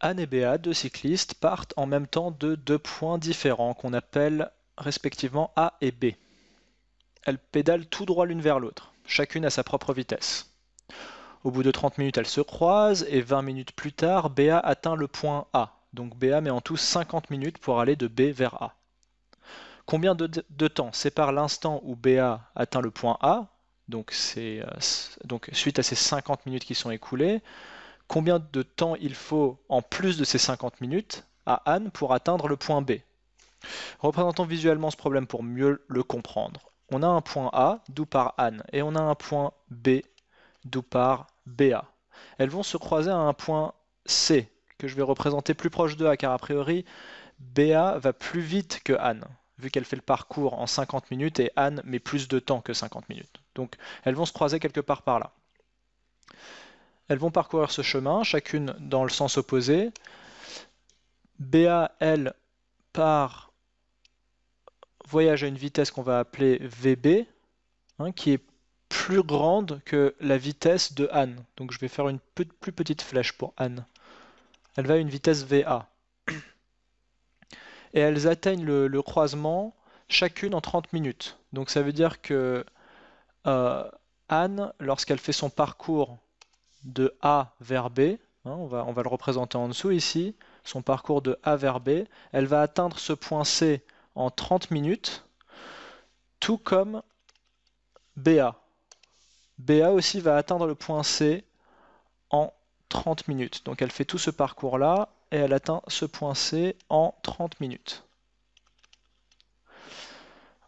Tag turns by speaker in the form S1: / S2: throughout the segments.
S1: Anne et Béa, deux cyclistes, partent en même temps de deux points différents qu'on appelle respectivement A et B. Elles pédalent tout droit l'une vers l'autre, chacune à sa propre vitesse. Au bout de 30 minutes, elles se croisent et 20 minutes plus tard, Béa atteint le point A. Donc Béa met en tout 50 minutes pour aller de B vers A. Combien de, temps sépare l'instant où Béa atteint le point A, donc euh, suite à ces 50 minutes qui sont écoulées, combien de temps il faut, en plus de ces 50 minutes, à Anne pour atteindre le point B. Représentons visuellement ce problème pour mieux le comprendre. On a un point A, d'où part Anne, et on a un point B, d'où part BA. Elles vont se croiser à un point C, que je vais représenter plus proche de A, car a priori, BA va plus vite que Anne, vu qu'elle fait le parcours en 50 minutes, et Anne met plus de temps que 50 minutes. Donc elles vont se croiser quelque part par là. Elles vont parcourir ce chemin, chacune dans le sens opposé. BA, elle, part, voyage à une vitesse qu'on va appeler VB, hein, qui est plus grande que la vitesse de Anne. Donc je vais faire une plus petite flèche pour Anne. Elle va à une vitesse VA. Et elles atteignent le, croisement chacune en 30 minutes. Donc ça veut dire que euh, Anne, lorsqu'elle fait son parcours de A vers B, hein, on, va, on va le représenter en dessous ici, son parcours de A vers B, elle va atteindre ce point C en 30 minutes, tout comme BA. BA aussi va atteindre le point C en 30 minutes. Donc elle fait tout ce parcours-là et elle atteint ce point C en 30 minutes.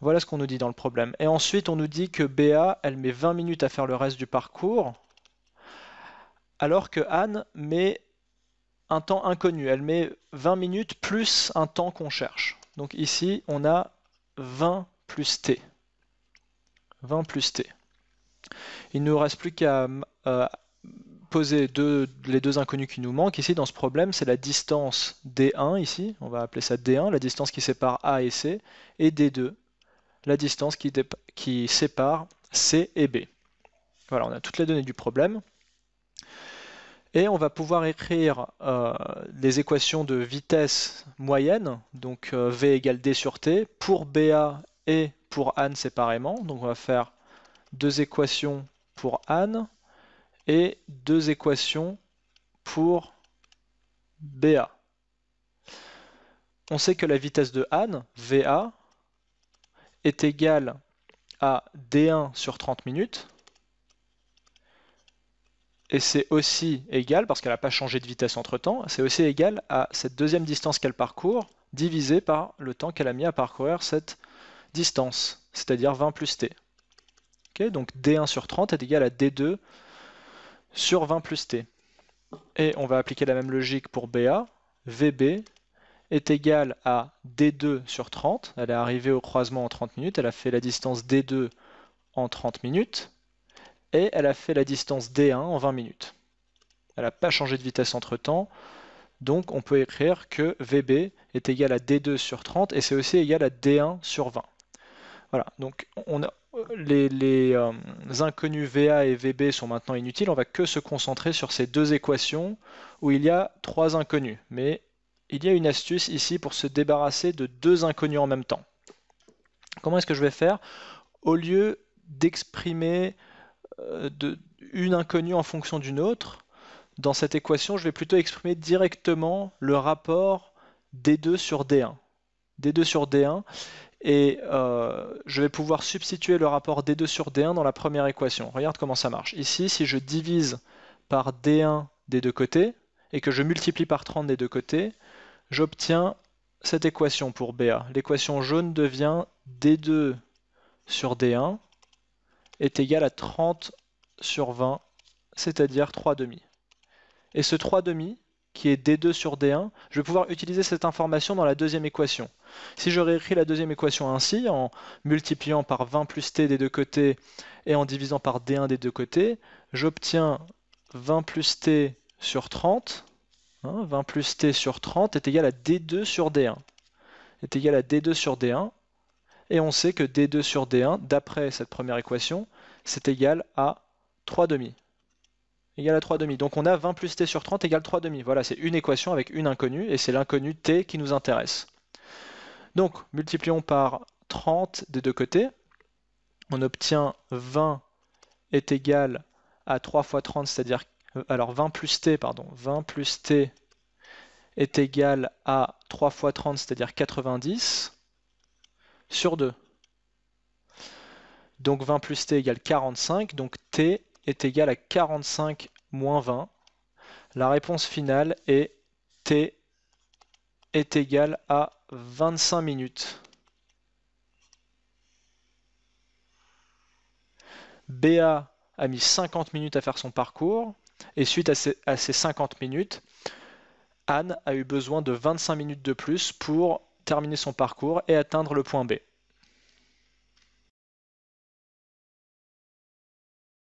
S1: Voilà ce qu'on nous dit dans le problème. Et ensuite, on nous dit que BA, elle met 20 minutes à faire le reste du parcours, alors que Anne met un temps inconnu, elle met 20 minutes plus un temps qu'on cherche. Donc ici, on a 20 plus t. 20 plus t. Il ne nous reste plus qu'à euh, poser les deux inconnus qui nous manquent. Ici, dans ce problème, c'est la distance D1, ici, on va appeler ça D1, la distance qui sépare A et C, et D2, la distance qui sépare C et B. Voilà, on a toutes les données du problème. Et on va pouvoir écrire euh, les équations de vitesse moyenne, donc euh, V égale D sur T, pour BA et pour Anne séparément. Donc on va faire deux équations pour Anne et deux équations pour BA. On sait que la vitesse de Anne, VA, est égale à D1 sur 30 minutes, et c'est aussi égal, parce qu'elle n'a pas changé de vitesse entre-temps, c'est aussi égal à cette deuxième distance qu'elle parcourt divisée par le temps qu'elle a mis à parcourir cette distance, c'est-à-dire 20 plus t. donc d1 sur 30 est égal à d2 sur 20 plus t. Et on va appliquer la même logique pour BA. VB est égal à d2 sur 30. Elle est arrivée au croisement en 30 minutes. Elle a fait la distance d2 en 30 minutes et elle a fait la distance D1 en 20 minutes. Elle n'a pas changé de vitesse entre-temps, donc on peut écrire que VB est égal à D2 sur 30 et c'est aussi égal à D1 sur 20. Voilà, donc on les, euh, inconnus VA et VB sont maintenant inutiles, on va que se concentrer sur ces deux équations où il y a trois inconnus. Mais il y a une astuce ici pour se débarrasser de deux inconnus en même temps. Comment est-ce que je vais faire Au lieu d'exprimer euh, une inconnue en fonction d'une autre, dans cette équation, je vais plutôt exprimer directement le rapport D2 sur D1. D2 sur D1, et euh, je vais pouvoir substituer le rapport D2 sur D1 dans la première équation. Regarde comment ça marche. Ici, si je divise par D1 des deux côtés, et que je multiplie par 30 des deux côtés, j'obtiens cette équation pour BA. L'équation jaune devient D2 sur D1 est égal à 30 sur 20, c'est-à-dire 3 demi. Et ce 3 demi, qui est D2 sur D1, je vais pouvoir utiliser cette information dans la deuxième équation. Si je réécris la deuxième équation ainsi, en multipliant par 20 plus T des deux côtés et en divisant par D1 des deux côtés, j'obtiens 20 plus T sur 30, 20 hein, plus T sur 30 est égal à D2 sur D1, est égal à D2 sur D1, et on sait que D2 sur D1, d'après cette première équation, c'est égal à 3 demi. Égal à 3 demi. Donc on a 20 plus T sur 30 égale 3 demi. Voilà, c'est une équation avec une inconnue, et c'est l'inconnue T qui nous intéresse. Donc, multiplions par 30 des deux côtés. On obtient 20 est égal à 3 fois 30, c'est-à-dire euh, alors 20 plus t, pardon, 20 plus t est égal à 3 fois 30, c'est-à-dire 90 sur 2. Donc 20 plus t égale 45, donc t est égal à 45 moins 20. La réponse finale est t est égal à 25 minutes. BA a mis 50 minutes à faire son parcours, et suite à ces, à ces 50 minutes, Anne a eu besoin de 25 minutes de plus pour terminer son parcours et atteindre le point B.